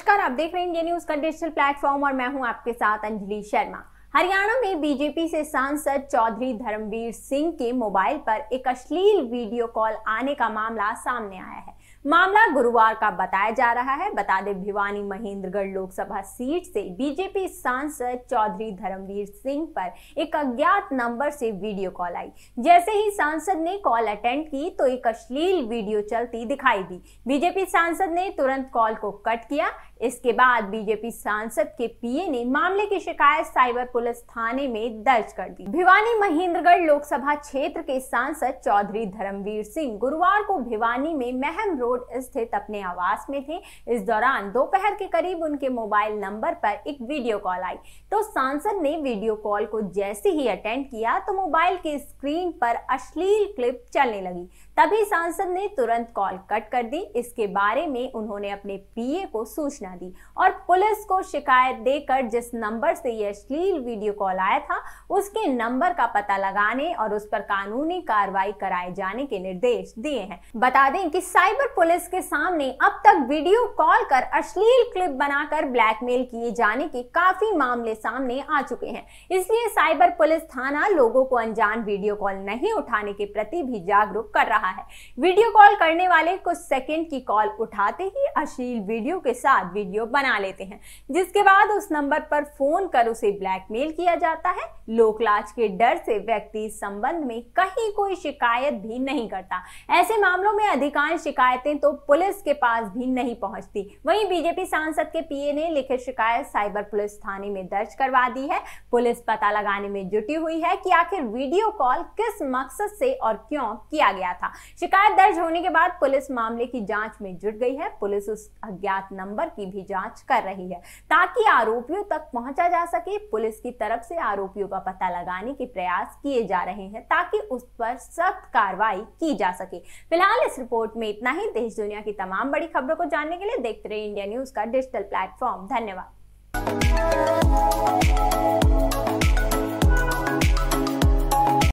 नमस्कार आप देख रहे हैं न्यूज का डिजिटल प्लेटफॉर्म और मैं हूं आपके साथ अंजलि शर्मा हरियाणा में बीजेपी से सांसद चौधरी धर्मवीर सिंह के मोबाइल पर एक अश्लील वीडियो कॉल आने का मामला सामने आया है मामला गुरुवार का बताया जा रहा है बता दें भिवानी महेंद्रगढ़ लोकसभा सीट से बीजेपी सांसद चौधरी धर्मवीर सिंह पर एक अज्ञात नंबर से वीडियो कॉल आई जैसे ही सांसद ने कॉल अटेंड की तो एक अश्लील वीडियो चलती दिखाई दी बीजेपी सांसद ने तुरंत कॉल को कट किया इसके बाद बीजेपी सांसद के पीए ने मामले की शिकायत साइबर पुलिस थाने में दर्ज कर दी भिवानी महेंद्रगढ़ लोकसभा क्षेत्र के सांसद चौधरी धर्मवीर सिंह गुरुवार को भिवानी में महम रोड रोड स्थित अपने आवास में थे इस दौरान दोपहर के करीब उनके मोबाइल नंबर पर एक वीडियो कॉल आई तो सांसद ने वीडियो कॉल को जैसे ही अटेंड किया तो मोबाइल की स्क्रीन पर अश्लील क्लिप चलने लगी तभी सांसद ने तुरंत कॉल कट कर दी इसके बारे में उन्होंने अपने पीए को सूचना दी और पुलिस को शिकायत देकर जिस नंबर से यह अश्लील वीडियो कॉल आया था उसके नंबर का पता लगाने और उस पर कानूनी कार्रवाई कराए जाने के निर्देश दिए हैं बता दें कि साइबर पुलिस के सामने अब तक वीडियो कॉल कर अश्लील क्लिप बनाकर ब्लैकमेल किए जाने के काफी मामले सामने आ चुके हैं इसलिए साइबर पुलिस थाना लोगों को अनजान वीडियो कॉल नहीं उठाने के प्रति भी जागरूक कर रहा है वीडियो कॉल करने वाले कुछ सेकेंड की कॉल उठाते ही अश्लील वीडियो के साथ वीडियो बना लेते हैं जिसके बाद उस नंबर पर फोन कर उसे ब्लैकमेल किया जाता है लोकलाज के डर से व्यक्ति संबंध में कहीं कोई शिकायत भी नहीं करता ऐसे मामलों में अधिकांश शिकायतें तो पुलिस के पास भी नहीं पहुंचती वहीं बीजेपी सांसद के पीए ने लिखित शिकायत साइबर पुलिस थाने में दर्ज करवा दी है पुलिस पता लगाने में जुटी हुई है कि आखिर वीडियो कॉल किस मकसद से और क्यों किया गया था शिकायत दर्ज होने के बाद पुलिस मामले की जांच में जुट गई है पुलिस उस अज्ञात नंबर की भी जांच कर रही है ताकि आरोपियों तक पहुंचा जा सके पुलिस की तरफ से आरोपियों का पता लगाने के प्रयास किए जा रहे हैं ताकि उस पर सख्त कार्रवाई की जा सके फिलहाल इस रिपोर्ट में इतना ही देश दुनिया की तमाम बड़ी खबरों को जानने के लिए देखते रहे इंडिया न्यूज का डिजिटल प्लेटफॉर्म धन्यवाद